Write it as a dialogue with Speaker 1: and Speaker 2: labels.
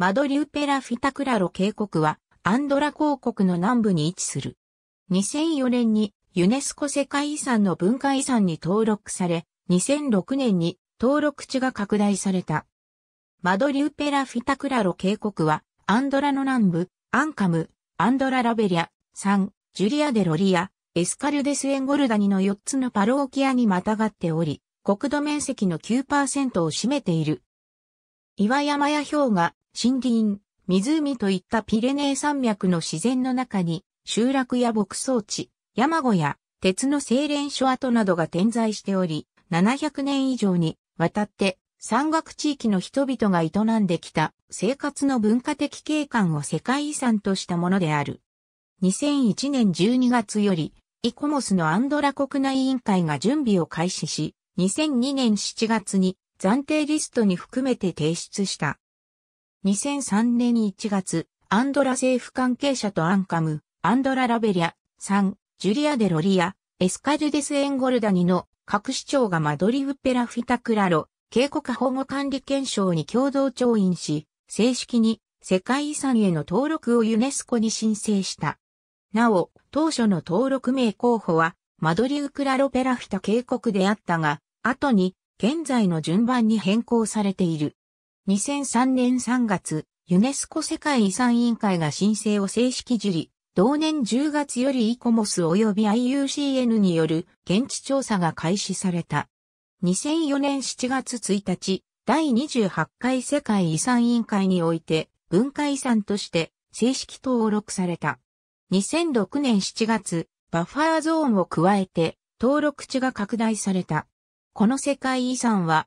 Speaker 1: マドリューペラ・フィタク
Speaker 2: ラロ渓谷は、アンドラ公国の南部に位置する。2004年にユネスコ世界遺産の文化遺産に登録され、2006年に登録地が拡大された。マドリューペラ・フィタクラロ渓谷は、アンドラの南部、アンカム、アンドラ・ラベリア、サン、ジュリア・デ・ロリア、エスカルデス・エンゴルダニの4つのパローキアにまたがっており、国土面積の9%を占めている。岩山や氷河、森林、湖といったピレネー山脈の自然の中に、集落や牧草地、山小屋、鉄の精錬所跡などが点在しており、700年以上にわたって山岳地域の人々が営んできた生活の文化的景観を世界遺産としたものである。2001年12月より、イコモスのアンドラ国内委員会が準備を開始し、2002年7月に暫定リストに含めて提出した。2003年1月、アンドラ政府関係者とアンカム、アンドラ・ラベリサ3、ジュリア・デ・ロリア、エスカルデス・エンゴルダニの各市長がマドリウ・ペラ・フィタクラロ、警告保護管理憲章に共同調印し、正式に世界遺産への登録をユネスコに申請した。なお、当初の登録名候補は、マドリウ・クラロ・ペラフィタ渓谷であったが、後に、現在の順番に変更されている。2003年3月、ユネスコ世界遺産委員会が申請を正式受理。同年10月よりイコモス及び IUCN による現地調査が開始された。2004年7月1日、第28回世界遺産委員会において文化遺産として正式登録された。2006年7月、バッファーゾーンを加えて登録地が拡大された。この世界遺産は